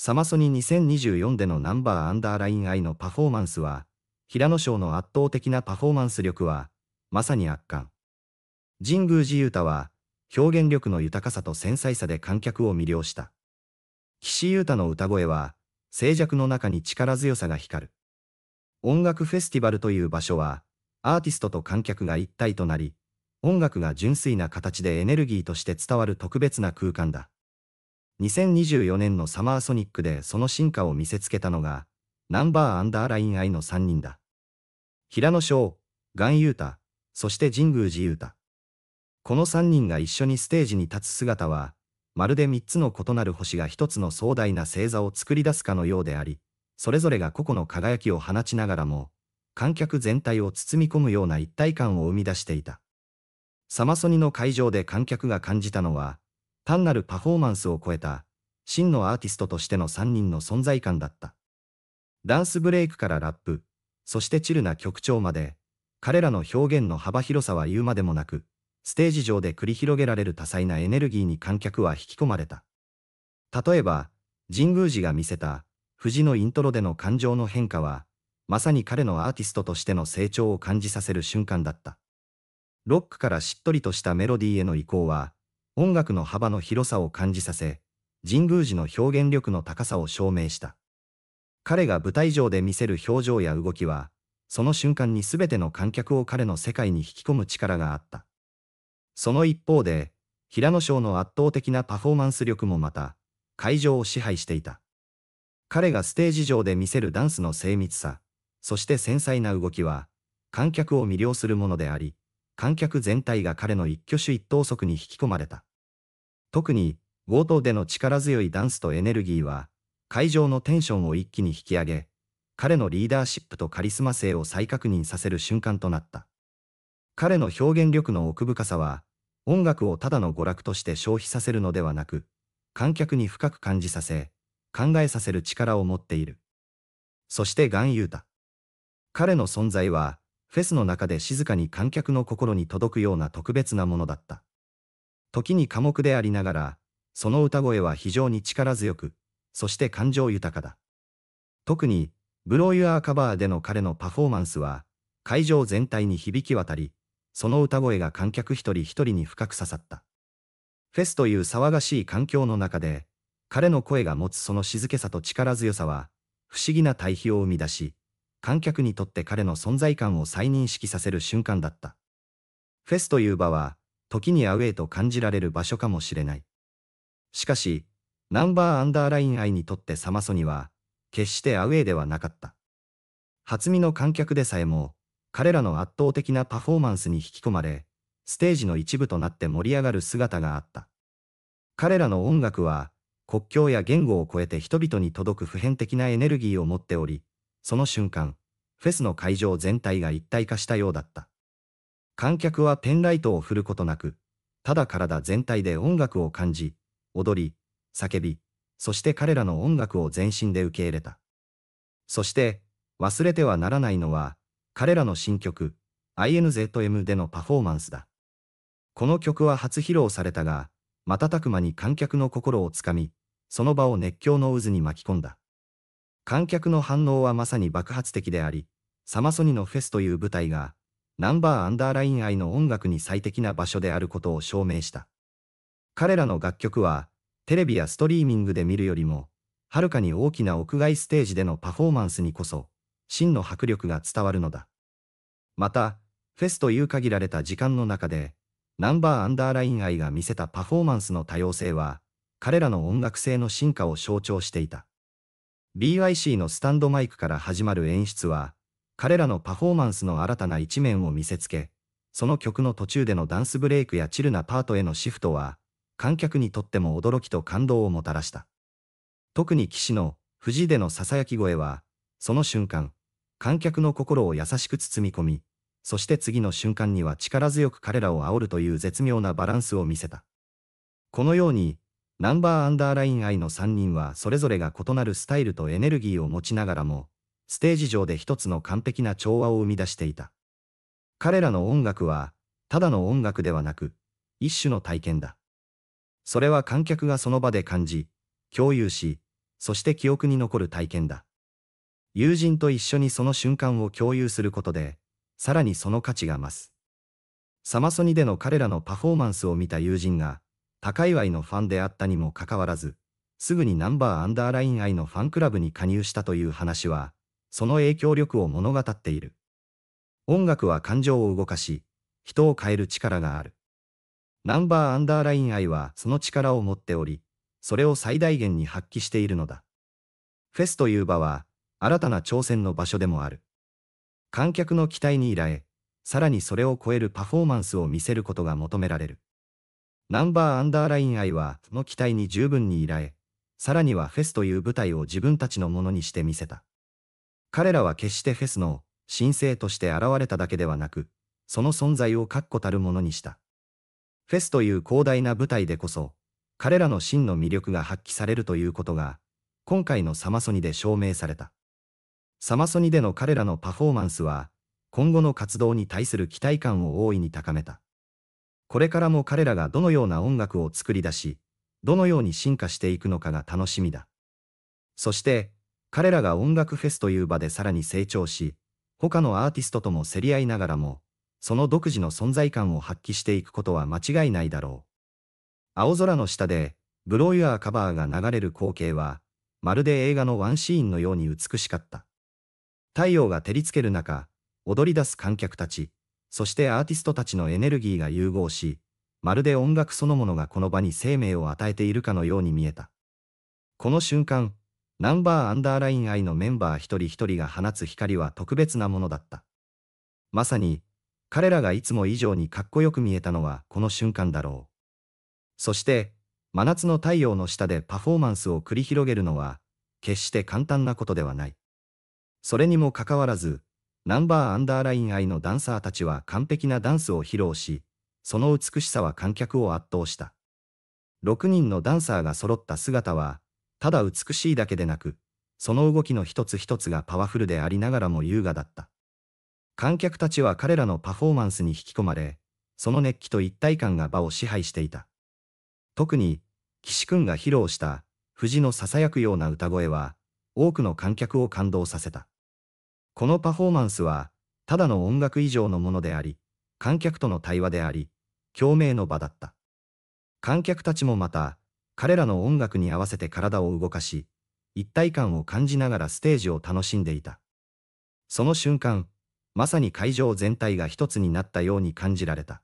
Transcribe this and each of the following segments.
サマソニ2024でのナンバーアンダーラインイのパフォーマンスは、平野賞の圧倒的なパフォーマンス力は、まさに圧巻。神宮寺太は、表現力の豊かさと繊細さで観客を魅了した。岸優太の歌声は、静寂の中に力強さが光る。音楽フェスティバルという場所は、アーティストと観客が一体となり、音楽が純粋な形でエネルギーとして伝わる特別な空間だ。2024年のサマーソニックでその進化を見せつけたのが、ナンバーアンダーラインイの3人だ。平野翔、岩優太、そして神宮寺優太。この3人が一緒にステージに立つ姿は、まるで3つの異なる星が1つの壮大な星座を作り出すかのようであり、それぞれが個々の輝きを放ちながらも、観客全体を包み込むような一体感を生み出していた。サマソニの会場で観客が感じたのは、単なるパフォーマンスを超えた、真のアーティストとしての3人の存在感だった。ダンスブレイクからラップ、そしてチルな曲調まで、彼らの表現の幅広さは言うまでもなく、ステージ上で繰り広げられる多彩なエネルギーに観客は引き込まれた。例えば、神宮寺が見せた、藤のイントロでの感情の変化は、まさに彼のアーティストとしての成長を感じさせる瞬間だった。ロックからしっとりとしたメロディーへの移行は、音楽の幅の広さを感じさせ、神宮寺の表現力の高さを証明した。彼が舞台上で見せる表情や動きは、その瞬間に全ての観客を彼の世界に引き込む力があった。その一方で、平野翔の圧倒的なパフォーマンス力もまた、会場を支配していた。彼がステージ上で見せるダンスの精密さ、そして繊細な動きは、観客を魅了するものであり、観客全体が彼の一挙手一投足に引き込まれた。特に、冒頭での力強いダンスとエネルギーは、会場のテンションを一気に引き上げ、彼のリーダーシップとカリスマ性を再確認させる瞬間となった。彼の表現力の奥深さは、音楽をただの娯楽として消費させるのではなく、観客に深く感じさせ、考えさせる力を持っている。そしてガン・ユータ。彼の存在は、フェスの中で静かに観客の心に届くような特別なものだった。時に寡黙でありながら、その歌声は非常に力強く、そして感情豊かだ。特に、ブローユアーカバーでの彼のパフォーマンスは、会場全体に響き渡り、その歌声が観客一人一人に深く刺さった。フェスという騒がしい環境の中で、彼の声が持つその静けさと力強さは、不思議な対比を生み出し、観客にとって彼の存在感を再認識させる瞬間だった。フェスという場は、時にアウェイと感じられる場所かもしれない。しかし、ナンバーアンダーライン愛にとってサマソニは、決してアウェイではなかった。初見の観客でさえも、彼らの圧倒的なパフォーマンスに引き込まれ、ステージの一部となって盛り上がる姿があった。彼らの音楽は、国境や言語を超えて人々に届く普遍的なエネルギーを持っており、その瞬間、フェスの会場全体が一体化したようだった。観客はペンライトを振ることなく、ただ体全体で音楽を感じ、踊り、叫び、そして彼らの音楽を全身で受け入れた。そして、忘れてはならないのは、彼らの新曲、INZM でのパフォーマンスだ。この曲は初披露されたが、瞬く間に観客の心をつかみ、その場を熱狂の渦に巻き込んだ。観客の反応はまさに爆発的であり、サマソニのフェスという舞台が、ナンバーアンダーライン愛の音楽に最適な場所であることを証明した。彼らの楽曲は、テレビやストリーミングで見るよりも、はるかに大きな屋外ステージでのパフォーマンスにこそ、真の迫力が伝わるのだ。また、フェスという限られた時間の中で、ナンバーアンダーライン愛が見せたパフォーマンスの多様性は、彼らの音楽性の進化を象徴していた。BYC のスタンドマイクから始まる演出は、彼らのパフォーマンスの新たな一面を見せつけ、その曲の途中でのダンスブレイクやチルなパートへのシフトは、観客にとっても驚きと感動をもたらした。特に騎士の藤井での囁き声は、その瞬間、観客の心を優しく包み込み、そして次の瞬間には力強く彼らを煽るという絶妙なバランスを見せた。このように、ナンバーアンダーライン愛の3人はそれぞれが異なるスタイルとエネルギーを持ちながらも、ステージ上で一つの完璧な調和を生み出していた。彼らの音楽は、ただの音楽ではなく、一種の体験だ。それは観客がその場で感じ、共有し、そして記憶に残る体験だ。友人と一緒にその瞬間を共有することで、さらにその価値が増す。サマソニでの彼らのパフォーマンスを見た友人が、他界いのファンであったにもかかわらず、すぐにナンバーアンダーライン愛のファンクラブに加入したという話は、その影響力を物語っている。音楽は感情を動かし、人を変える力がある。ナンバーアンダーライン愛はその力を持っており、それを最大限に発揮しているのだ。フェスという場は、新たな挑戦の場所でもある。観客の期待に依頼、さらにそれを超えるパフォーマンスを見せることが求められる。ナンバーアンダーライン愛はその期待に十分に依頼、さらにはフェスという舞台を自分たちのものにしてみせた。彼らは決してフェスの神聖として現れただけではなく、その存在を確固たるものにした。フェスという広大な舞台でこそ、彼らの真の魅力が発揮されるということが、今回のサマソニで証明された。サマソニでの彼らのパフォーマンスは、今後の活動に対する期待感を大いに高めた。これからも彼らがどのような音楽を作り出し、どのように進化していくのかが楽しみだ。そして、彼らが音楽フェスという場でさらに成長し、他のアーティストとも競り合いながらも、その独自の存在感を発揮していくことは間違いないだろう。青空の下で、ブローユアーカバーが流れる光景は、まるで映画のワンシーンのように美しかった。太陽が照りつける中、踊り出す観客たち、そしてアーティストたちのエネルギーが融合し、まるで音楽そのものがこの場に生命を与えているかのように見えた。この瞬間、ナンバーアンダーライン愛のメンバー一人一人が放つ光は特別なものだった。まさに、彼らがいつも以上にかっこよく見えたのはこの瞬間だろう。そして、真夏の太陽の下でパフォーマンスを繰り広げるのは、決して簡単なことではない。それにもかかわらず、ナンバーアンダーライン愛のダンサーたちは完璧なダンスを披露し、その美しさは観客を圧倒した。6人のダンサーが揃った姿は、ただ美しいだけでなく、その動きの一つ一つがパワフルでありながらも優雅だった。観客たちは彼らのパフォーマンスに引き込まれ、その熱気と一体感が場を支配していた。特に、岸くんが披露した藤の囁くような歌声は、多くの観客を感動させた。このパフォーマンスは、ただの音楽以上のものであり、観客との対話であり、共鳴の場だった。観客たちもまた、彼らの音楽に合わせて体を動かし、一体感を感じながらステージを楽しんでいた。その瞬間、まさに会場全体が一つになったように感じられた。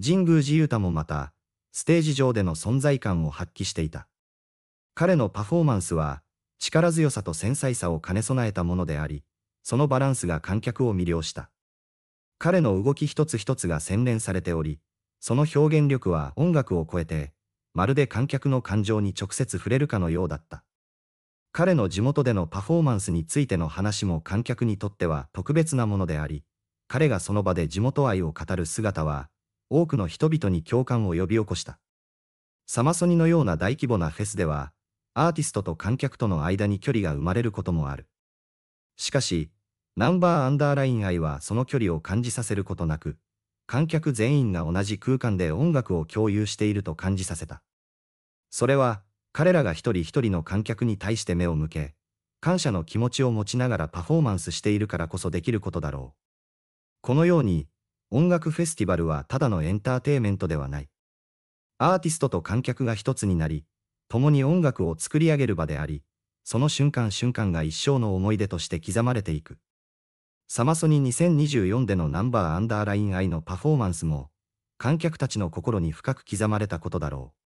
神宮寺勇太もまた、ステージ上での存在感を発揮していた。彼のパフォーマンスは、力強さと繊細さを兼ね備えたものであり、そのバランスが観客を魅了した。彼の動き一つ一つが洗練されており、その表現力は音楽を超えてまるで観客の感情に直接触れるかのようだった。彼の地元でのパフォーマンスについての話も観客にとっては特別なものであり、彼がその場で地元愛を語る姿は、多くの人々に共感を呼び起こした。サマソニのような大規模なフェスでは、アーティストと観客との間に距離が生まれることもある。しかし、ナンバーアンダーライン愛はその距離を感じさせることなく、観客全員が同じ空間で音楽を共有していると感じさせた。それは、彼らが一人一人の観客に対して目を向け、感謝の気持ちを持ちながらパフォーマンスしているからこそできることだろう。このように、音楽フェスティバルはただのエンターテイメントではない。アーティストと観客が一つになり、共に音楽を作り上げる場であり、その瞬間瞬間が一生の思い出として刻まれていく。サマソニ2024でのナンバーアンダーライン愛のパフォーマンスも、観客たちの心に深く刻まれたことだろう。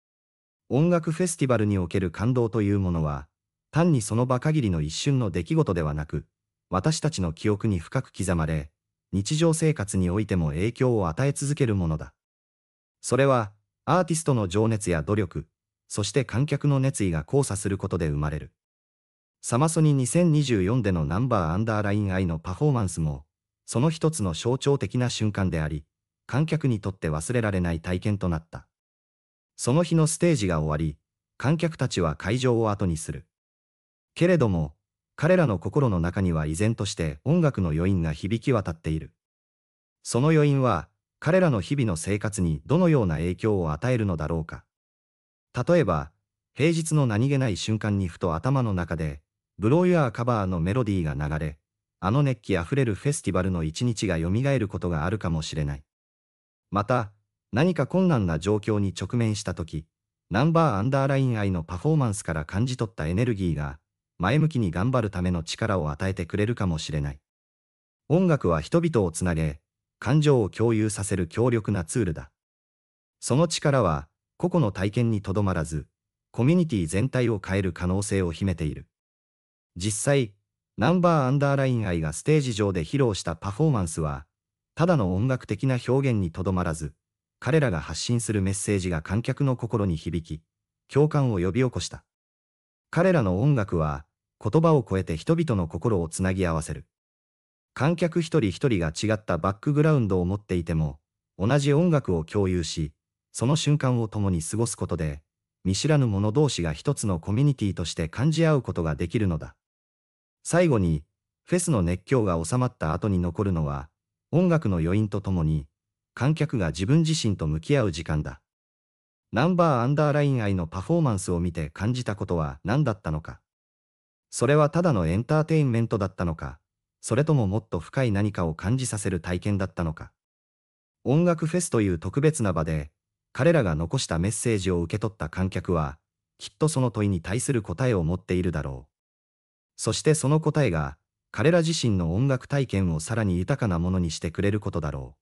音楽フェスティバルにおける感動というものは、単にその場限りの一瞬の出来事ではなく、私たちの記憶に深く刻まれ、日常生活においても影響を与え続けるものだ。それは、アーティストの情熱や努力、そして観客の熱意が交差することで生まれる。サマソニ2024でのナンバーアンダーライン愛のパフォーマンスも、その一つの象徴的な瞬間であり、観客にとって忘れられない体験となった。その日のステージが終わり、観客たちは会場を後にする。けれども、彼らの心の中には依然として音楽の余韻が響き渡っている。その余韻は、彼らの日々の生活にどのような影響を与えるのだろうか。例えば、平日の何気ない瞬間にふと頭の中で、ブローユアーカバーのメロディーが流れ、あの熱気あふれるフェスティバルの一日が蘇ることがあるかもしれない。また、何か困難な状況に直面した時、ナンバーアンダーライン愛のパフォーマンスから感じ取ったエネルギーが、前向きに頑張るための力を与えてくれるかもしれない。音楽は人々をつなげ、感情を共有させる強力なツールだ。その力は、個々の体験にとどまらず、コミュニティ全体を変える可能性を秘めている。実際、ナンバーアンダーライン愛がステージ上で披露したパフォーマンスは、ただの音楽的な表現にとどまらず、彼らが発信するメッセージが観客の心に響き、共感を呼び起こした。彼らの音楽は、言葉を超えて人々の心をつなぎ合わせる。観客一人一人が違ったバックグラウンドを持っていても、同じ音楽を共有し、その瞬間を共に過ごすことで、見知らぬ者同士が一つのコミュニティとして感じ合うことができるのだ。最後に、フェスの熱狂が収まった後に残るのは、音楽の余韻とともに、観客が自分自身と向き合う時間だ。ナンバーアンダーライン愛のパフォーマンスを見て感じたことは何だったのか。それはただのエンターテインメントだったのか、それとももっと深い何かを感じさせる体験だったのか。音楽フェスという特別な場で、彼らが残したメッセージを受け取った観客は、きっとその問いに対する答えを持っているだろう。そしてその答えが、彼ら自身の音楽体験をさらに豊かなものにしてくれることだろう。